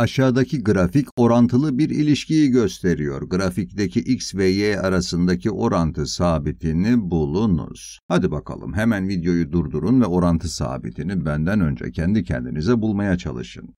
Aşağıdaki grafik orantılı bir ilişkiyi gösteriyor. Grafikteki x ve y arasındaki orantı sabitini bulunuz. Hadi bakalım hemen videoyu durdurun ve orantı sabitini benden önce kendi kendinize bulmaya çalışın.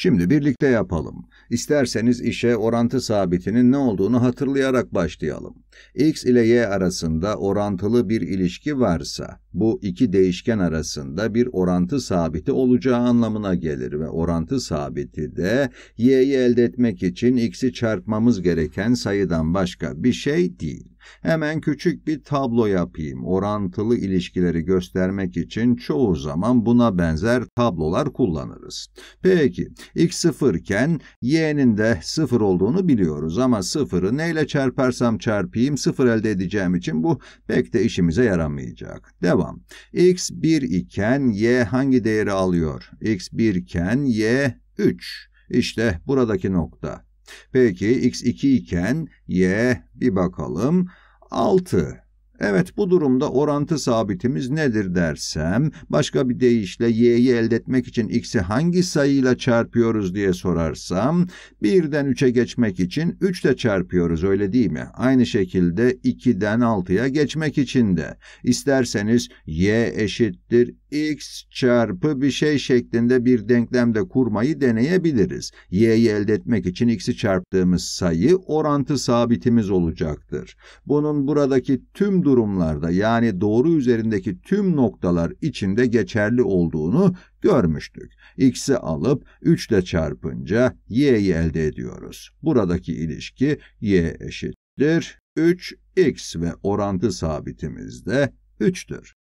Şimdi birlikte yapalım. İsterseniz işe orantı sabitinin ne olduğunu hatırlayarak başlayalım. X ile Y arasında orantılı bir ilişki varsa, bu iki değişken arasında bir orantı sabiti olacağı anlamına gelir ve orantı sabiti de Y'yi elde etmek için X'i çarpmamız gereken sayıdan başka bir şey değil. Hemen küçük bir tablo yapayım. Orantılı ilişkileri göstermek için çoğu zaman buna benzer tablolar kullanırız. Peki x 0 iken y'nin de 0 olduğunu biliyoruz ama 0'ı neyle çarparsam çarpayım 0 elde edeceğim için bu pek de işimize yaramayacak. Devam. x 1 iken y hangi değeri alıyor? x 1 iken y 3. İşte buradaki nokta. Peki x2 iken y bir bakalım 6 Evet bu durumda orantı sabitimiz nedir dersem, başka bir deyişle y'yi elde etmek için x'i hangi sayıyla çarpıyoruz diye sorarsam, 1'den 3'e geçmek için 3 ile çarpıyoruz öyle değil mi? Aynı şekilde 2'den 6'ya geçmek için de. İsterseniz y eşittir x çarpı bir şey şeklinde bir denklemde kurmayı deneyebiliriz. y'yi elde etmek için x'i çarptığımız sayı orantı sabitimiz olacaktır. Bunun buradaki tüm durumlarda yani doğru üzerindeki tüm noktalar içinde geçerli olduğunu görmüştük. X'i alıp 3 ile çarpınca y'yi elde ediyoruz. Buradaki ilişki y eşittir 3x ve orantı sabitimiz de 3'tür.